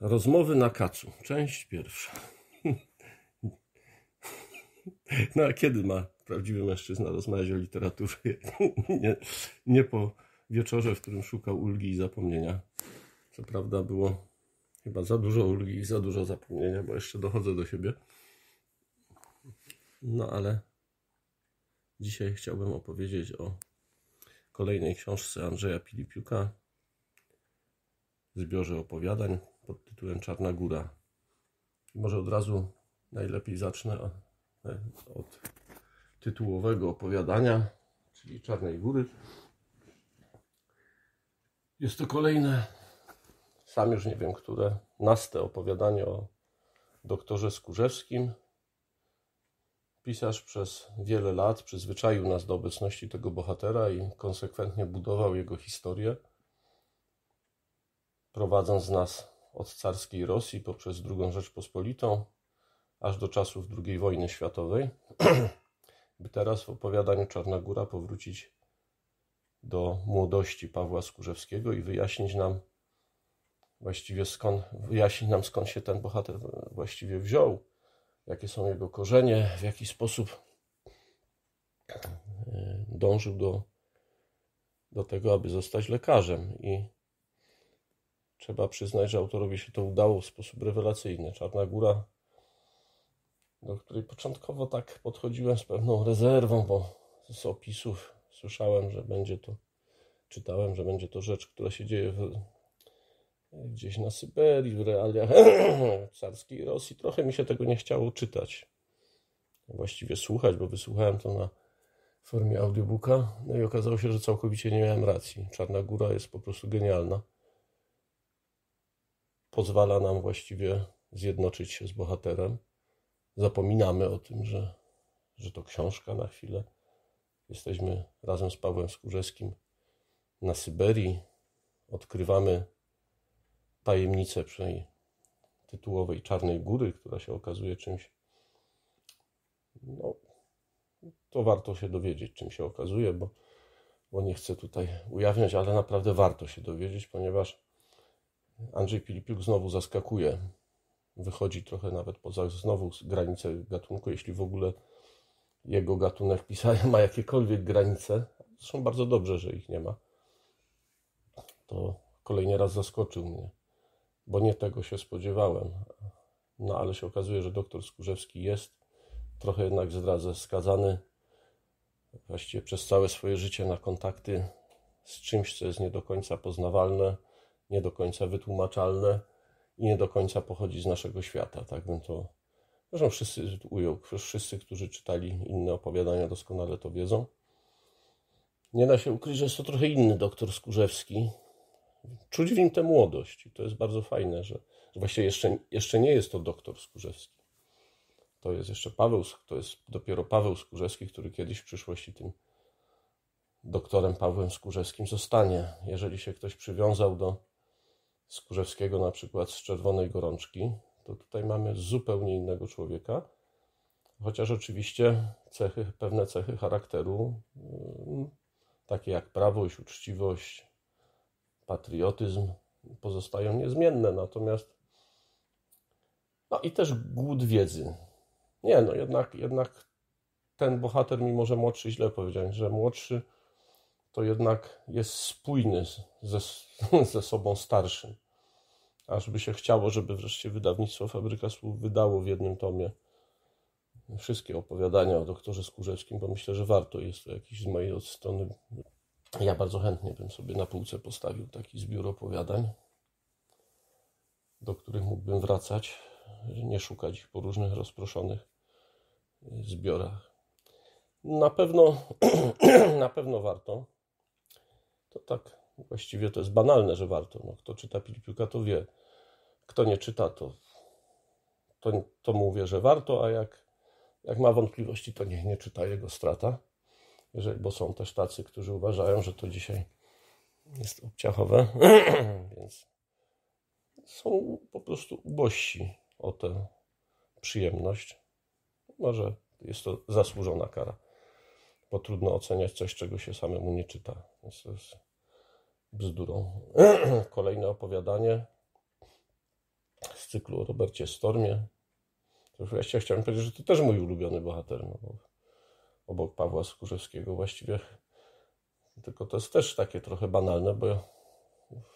Rozmowy na kacu, część pierwsza. No a kiedy ma prawdziwy mężczyzna rozmawiać o literaturze? Nie, nie po wieczorze, w którym szukał ulgi i zapomnienia. Co prawda było chyba za dużo ulgi i za dużo zapomnienia, bo jeszcze dochodzę do siebie. No ale dzisiaj chciałbym opowiedzieć o kolejnej książce Andrzeja Pilipiuka, zbiorze opowiadań, pod tytułem Czarna Góra. Może od razu najlepiej zacznę e, od tytułowego opowiadania, czyli Czarnej Góry. Jest to kolejne, sam już nie wiem które, naste opowiadanie o doktorze Skórzewskim. Pisarz przez wiele lat przyzwyczaił nas do obecności tego bohatera i konsekwentnie budował jego historię, prowadząc nas od carskiej Rosji poprzez II Rzeczpospolitą aż do czasów II wojny światowej, by teraz w opowiadaniu Czarna Góra powrócić do młodości Pawła Skurzewskiego i wyjaśnić nam właściwie skąd, wyjaśnić nam skąd się ten bohater właściwie wziął, jakie są jego korzenie, w jaki sposób e, dążył do, do tego, aby zostać lekarzem i Trzeba przyznać, że autorowi się to udało w sposób rewelacyjny. Czarna Góra, do której początkowo tak podchodziłem z pewną rezerwą, bo z opisów słyszałem, że będzie to, czytałem, że będzie to rzecz, która się dzieje w, gdzieś na Syberii, w realiach carskiej Rosji. Trochę mi się tego nie chciało czytać. Właściwie słuchać, bo wysłuchałem to na formie audiobooka, no i okazało się, że całkowicie nie miałem racji. Czarna Góra jest po prostu genialna pozwala nam właściwie zjednoczyć się z bohaterem. Zapominamy o tym, że, że to książka na chwilę. Jesteśmy razem z Pawłem Skórzeskim na Syberii. Odkrywamy tajemnicę przynajmniej tytułowej Czarnej Góry, która się okazuje czymś. No, to warto się dowiedzieć, czym się okazuje, bo, bo nie chcę tutaj ujawniać, ale naprawdę warto się dowiedzieć, ponieważ Andrzej Filipiuk znowu zaskakuje. Wychodzi trochę nawet poza znowu granice gatunku, jeśli w ogóle jego gatunek pisania ma jakiekolwiek granice. Zresztą bardzo dobrze, że ich nie ma. To kolejny raz zaskoczył mnie, bo nie tego się spodziewałem. No ale się okazuje, że doktor Skurzewski jest trochę jednak zdradzę, skazany właściwie przez całe swoje życie na kontakty z czymś, co jest nie do końca poznawalne nie do końca wytłumaczalne i nie do końca pochodzi z naszego świata. Tak bym no to, zresztą wszyscy ujął, wszyscy, którzy czytali inne opowiadania doskonale to wiedzą. Nie da się ukryć, że jest to trochę inny doktor Skurzewski. Czuć w nim tę młodość i to jest bardzo fajne, że, że właściwie jeszcze, jeszcze nie jest to doktor Skurzewski. To jest jeszcze Paweł, to jest dopiero Paweł Skurzewski, który kiedyś w przyszłości tym doktorem Pawłem Skurzewskim zostanie. Jeżeli się ktoś przywiązał do Skurzewskiego, na przykład z Czerwonej Gorączki, to tutaj mamy zupełnie innego człowieka, chociaż oczywiście cechy, pewne cechy charakteru, mm, takie jak prawość, uczciwość, patriotyzm pozostają niezmienne, natomiast no i też głód wiedzy. Nie, no jednak, jednak ten bohater, mimo że młodszy, źle powiedziałem, że młodszy to jednak jest spójny ze, ze sobą starszym. Aż by się chciało, żeby wreszcie wydawnictwo Fabryka Słów wydało w jednym tomie wszystkie opowiadania o doktorze Skórzewskim, bo myślę, że warto jest to jakiś z mojej strony. Ja bardzo chętnie bym sobie na półce postawił taki zbiór opowiadań, do których mógłbym wracać, nie szukać ich po różnych rozproszonych e, zbiorach. Na pewno, na pewno warto. To tak, właściwie to jest banalne, że warto. No, kto czyta Pilipiuka, to wie. Kto nie czyta, to, to, to mówię, że warto, a jak, jak ma wątpliwości, to niech nie czyta jego strata. Jeżeli, bo są też tacy, którzy uważają, że to dzisiaj jest obciachowe, więc są po prostu ubości o tę przyjemność. Może jest to zasłużona kara bo trudno oceniać coś, czego się samemu nie czyta. Więc to jest bzdurą. Kolejne opowiadanie z cyklu o Robercie Stormie. To już chciałem powiedzieć, że to też mój ulubiony bohater, no bo obok Pawła Skórzewskiego właściwie. Tylko to jest też takie trochę banalne, bo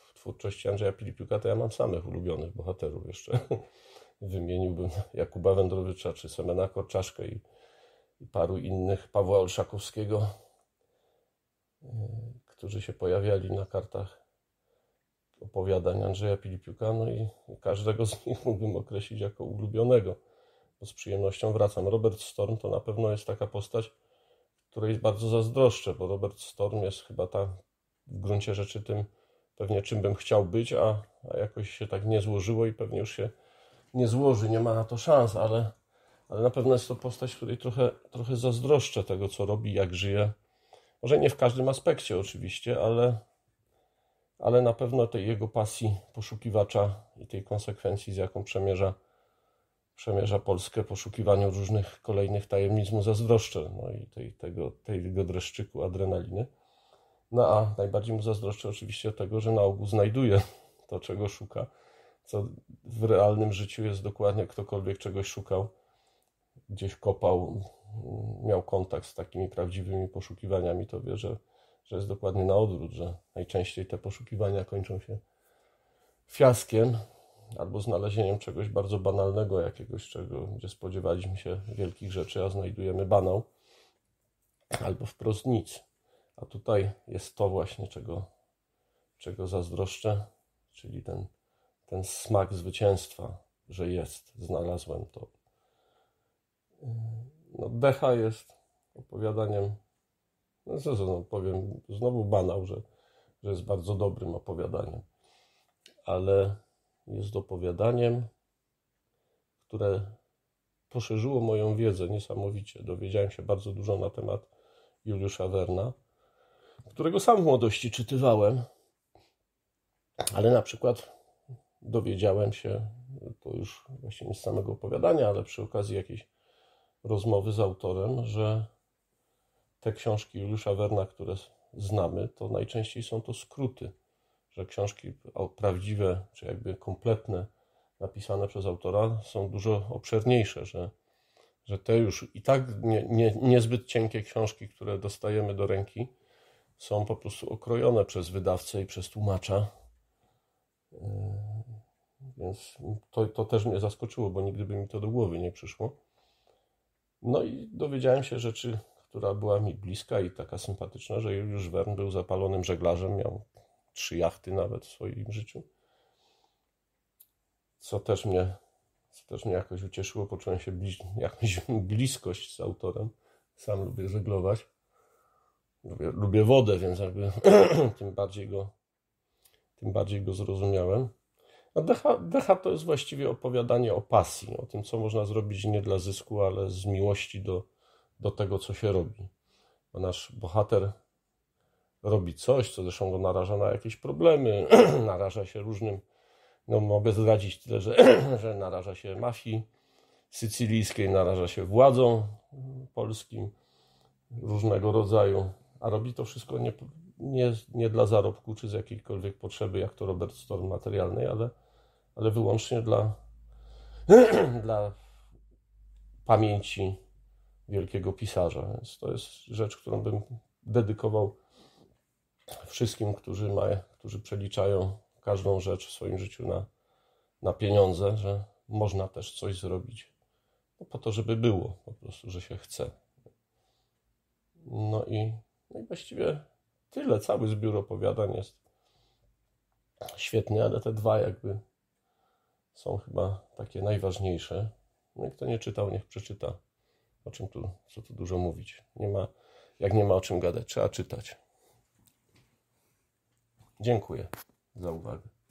w twórczości Andrzeja Pilipiuka to ja mam samych ulubionych bohaterów jeszcze. Wymieniłbym Jakuba Wędrowicza, czy Semena Korczaszkę i i paru innych, Pawła Olszakowskiego, e, którzy się pojawiali na kartach opowiadań Andrzeja Pilipiuka, no i każdego z nich mógłbym określić jako ulubionego, bo z przyjemnością wracam. Robert Storm to na pewno jest taka postać, której bardzo zazdroszczę, bo Robert Storm jest chyba ta w gruncie rzeczy tym pewnie czym bym chciał być, a, a jakoś się tak nie złożyło i pewnie już się nie złoży, nie ma na to szans, ale ale na pewno jest to postać, której trochę, trochę zazdroszczę tego, co robi, jak żyje. Może nie w każdym aspekcie oczywiście, ale, ale na pewno tej jego pasji poszukiwacza i tej konsekwencji, z jaką przemierza, przemierza Polskę poszukiwaniu różnych kolejnych tajemnic mu zazdroszczę. No i tej, tego, tego dreszczyku adrenaliny. No a najbardziej mu zazdroszczę oczywiście tego, że na ogół znajduje to, czego szuka, co w realnym życiu jest dokładnie ktokolwiek czegoś szukał gdzieś kopał, miał kontakt z takimi prawdziwymi poszukiwaniami, to wie, że, że jest dokładnie na odwrót, że najczęściej te poszukiwania kończą się fiaskiem albo znalezieniem czegoś bardzo banalnego, jakiegoś, czego, gdzie spodziewaliśmy się wielkich rzeczy, a znajdujemy banał albo wprost nic. A tutaj jest to właśnie, czego, czego zazdroszczę, czyli ten, ten smak zwycięstwa, że jest, znalazłem to, no, Becha jest opowiadaniem, no zresztą no, powiem, znowu banał, że, że jest bardzo dobrym opowiadaniem, ale jest opowiadaniem, które poszerzyło moją wiedzę niesamowicie. Dowiedziałem się bardzo dużo na temat Juliusza Werna, którego sam w młodości czytywałem, ale na przykład dowiedziałem się, to już właśnie nie z samego opowiadania, ale przy okazji jakiejś rozmowy z autorem, że te książki Juliusza Werna, które znamy, to najczęściej są to skróty, że książki prawdziwe, czy jakby kompletne, napisane przez autora są dużo obszerniejsze, że, że te już i tak nie, nie, niezbyt cienkie książki, które dostajemy do ręki, są po prostu okrojone przez wydawcę i przez tłumacza. Yy, więc to, to też mnie zaskoczyło, bo nigdy by mi to do głowy nie przyszło. No i dowiedziałem się rzeczy, która była mi bliska i taka sympatyczna, że Juliusz Wern był zapalonym żeglarzem, miał trzy jachty nawet w swoim życiu. Co też mnie, co też mnie jakoś ucieszyło, poczułem się bli jakąś bliskość z autorem. Sam lubię żeglować. Lubię, lubię wodę, więc jakby tym bardziej go tym bardziej go zrozumiałem. No, decha, decha to jest właściwie opowiadanie o pasji, o tym, co można zrobić nie dla zysku, ale z miłości do, do tego, co się robi. Bo nasz bohater robi coś, co zresztą go naraża na jakieś problemy, naraża się różnym, no mogę zdradzić tyle, że, że naraża się mafii sycylijskiej, naraża się władzą polskim różnego rodzaju, a robi to wszystko nie, nie, nie dla zarobku czy z jakiejkolwiek potrzeby, jak to Robert Storm materialnej, ale ale wyłącznie dla, dla pamięci wielkiego pisarza. Więc to jest rzecz, którą bym dedykował wszystkim, którzy, ma, którzy przeliczają każdą rzecz w swoim życiu na, na pieniądze, że można też coś zrobić no po to, żeby było, po prostu, że się chce. No i, no i właściwie tyle. Cały zbiór opowiadań jest świetny, ale te dwa jakby są chyba takie najważniejsze. No i kto nie czytał, niech przeczyta. O czym tu, co tu dużo mówić. Nie ma, jak nie ma o czym gadać, trzeba czytać. Dziękuję za uwagę.